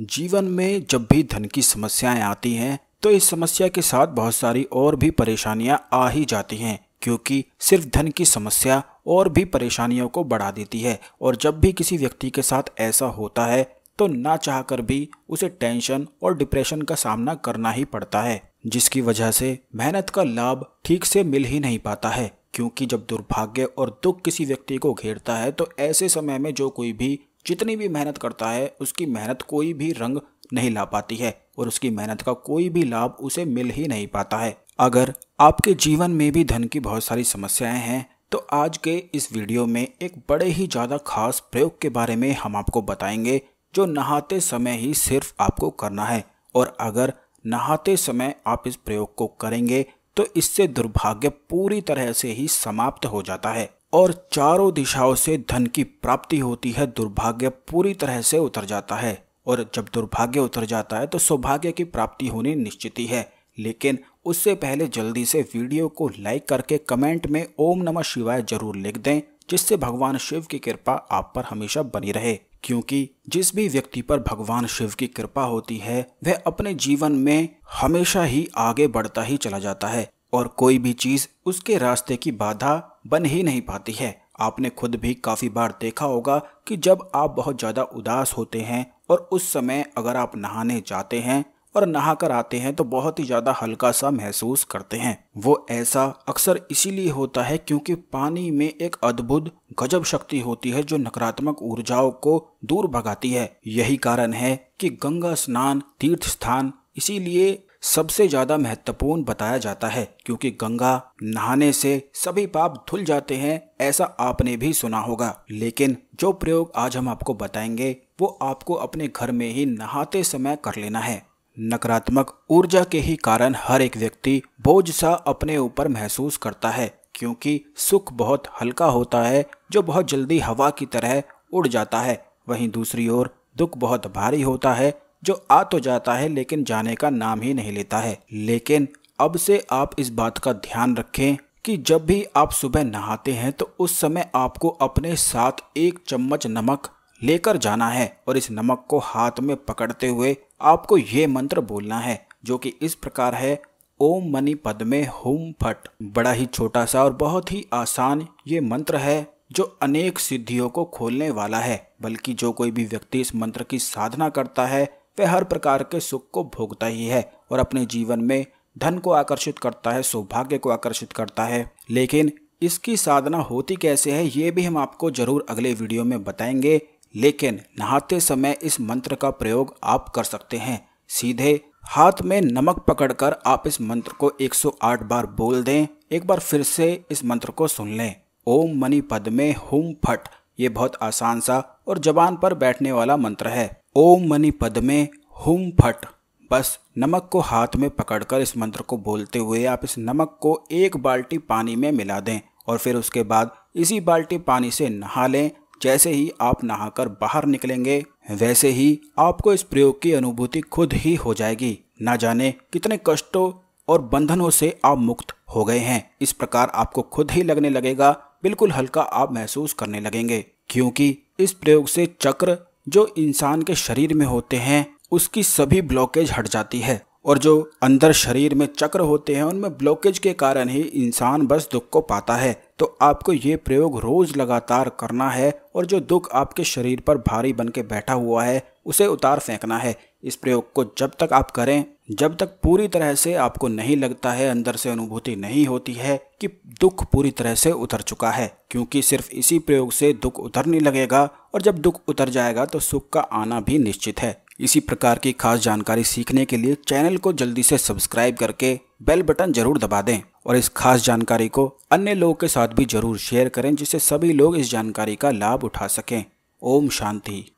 जीवन में जब भी धन की समस्याएं आती हैं तो इस समस्या के साथ बहुत सारी और भी परेशानियां आ ही जाती हैं क्योंकि सिर्फ धन की समस्या और भी परेशानियों को बढ़ा देती है और जब भी किसी व्यक्ति के साथ ऐसा होता है तो ना चाह कर भी उसे टेंशन और डिप्रेशन का सामना करना ही पड़ता है जिसकी वजह से मेहनत का लाभ ठीक से मिल ही नहीं पाता है क्योंकि जब दुर्भाग्य और दुख किसी व्यक्ति को घेरता है तो ऐसे समय में जो कोई भी जितनी भी मेहनत करता है उसकी मेहनत कोई भी रंग नहीं ला पाती है और उसकी मेहनत का कोई भी लाभ उसे मिल ही नहीं पाता है अगर आपके जीवन में भी धन की बहुत सारी समस्याएं हैं तो आज के इस वीडियो में एक बड़े ही ज़्यादा खास प्रयोग के बारे में हम आपको बताएंगे जो नहाते समय ही सिर्फ आपको करना है और अगर नहाते समय आप इस प्रयोग को करेंगे तो इससे दुर्भाग्य पूरी तरह से ही समाप्त हो जाता है और चारों दिशाओं से धन की प्राप्ति होती है दुर्भाग्य पूरी तरह से उतर जाता है और जब दुर्भाग्य उतर जाता है तो सौभाग्य की प्राप्ति होनी निश्चित ही है लेकिन उससे पहले जल्दी से वीडियो को लाइक करके कमेंट में ओम नमः शिवाय जरूर लिख दें जिससे भगवान शिव की कृपा आप पर हमेशा बनी रहे क्योंकि जिस भी व्यक्ति पर भगवान शिव की कृपा होती है वह अपने जीवन में हमेशा ही आगे बढ़ता ही चला जाता है और कोई भी चीज़ उसके रास्ते की बाधा बन ही नहीं पाती है आपने खुद भी काफ़ी बार देखा होगा कि जब आप बहुत ज़्यादा उदास होते हैं और उस समय अगर आप नहाने जाते हैं और नहा कर आते हैं तो बहुत ही ज़्यादा हल्का सा महसूस करते हैं वो ऐसा अक्सर इसीलिए होता है क्योंकि पानी में एक अद्भुत गजब शक्ति होती है जो नकारात्मक ऊर्जाओं को दूर भगाती है यही कारण है कि गंगा स्नान तीर्थ स्थान इसीलिए सबसे ज्यादा महत्वपूर्ण बताया जाता है क्योंकि गंगा नहाने से सभी पाप धुल जाते हैं ऐसा आपने भी सुना होगा लेकिन जो प्रयोग आज हम आपको बताएंगे वो आपको अपने घर में ही नहाते समय कर लेना है नकारात्मक ऊर्जा के ही कारण हर एक व्यक्ति बोझ सा अपने ऊपर महसूस करता है क्योंकि सुख बहुत हल्का होता है जो बहुत जल्दी हवा की तरह उड़ जाता है वहीं दूसरी ओर दुख बहुत भारी होता है जो आ तो जाता है लेकिन जाने का नाम ही नहीं लेता है लेकिन अब से आप इस बात का ध्यान रखें कि जब भी आप सुबह नहाते हैं तो उस समय आपको अपने साथ एक चम्मच नमक लेकर जाना है और इस नमक को हाथ में पकड़ते हुए आपको ये मंत्र बोलना है जो कि इस प्रकार है ओम मणि पद में होम फट बड़ा ही छोटा सा और बहुत ही आसान ये मंत्र है जो अनेक सिद्धियों को खोलने वाला है बल्कि जो कोई भी व्यक्ति इस मंत्र की साधना करता है वह हर प्रकार के सुख को भोगता ही है और अपने जीवन में धन को आकर्षित करता है सौभाग्य को आकर्षित करता है लेकिन इसकी साधना होती कैसे है ये भी हम आपको जरूर अगले वीडियो में बताएंगे लेकिन नहाते समय इस मंत्र का प्रयोग आप कर सकते हैं सीधे हाथ में नमक पकड़कर आप इस मंत्र को 108 बार बोल दें एक बार फिर से इस मंत्र को सुन लें ओम मणि पद में हुम फट ये बहुत आसान सा और जबान पर बैठने वाला मंत्र है ओम मनी पद में हुम फट बस नमक को हाथ में पकड़कर इस मंत्र को बोलते हुए आप इस नमक को एक बाल्टी पानी में मिला दें और फिर उसके बाद इसी बाल्टी पानी से नहा लें जैसे ही आप नहाकर बाहर निकलेंगे वैसे ही आपको इस प्रयोग की अनुभूति खुद ही हो जाएगी ना जाने कितने कष्टों और बंधनों से आप मुक्त हो गए हैं इस प्रकार आपको खुद ही लगने लगेगा बिल्कुल हल्का आप महसूस करने लगेंगे क्योंकि इस प्रयोग से चक्र जो इंसान के शरीर में होते हैं उसकी सभी ब्लॉकेज हट जाती है और जो अंदर शरीर में चक्र होते हैं उनमें ब्लॉकेज के कारण ही इंसान बस दुख को पाता है तो आपको ये प्रयोग रोज लगातार करना है और जो दुख आपके शरीर पर भारी बन के बैठा हुआ है उसे उतार फेंकना है इस प्रयोग को जब तक आप करें जब तक पूरी तरह से आपको नहीं लगता है अंदर से अनुभूति नहीं होती है कि दुख पूरी तरह से उतर चुका है क्योंकि सिर्फ इसी प्रयोग से दुख उतरने लगेगा और जब दुख उतर जाएगा तो सुख का आना भी निश्चित है इसी प्रकार की खास जानकारी सीखने के लिए चैनल को जल्दी से सब्सक्राइब करके बेल बटन जरूर दबा दें और इस खास जानकारी को अन्य लोगों के साथ भी जरूर शेयर करें जिससे सभी लोग इस जानकारी का लाभ उठा सकें ओम शांति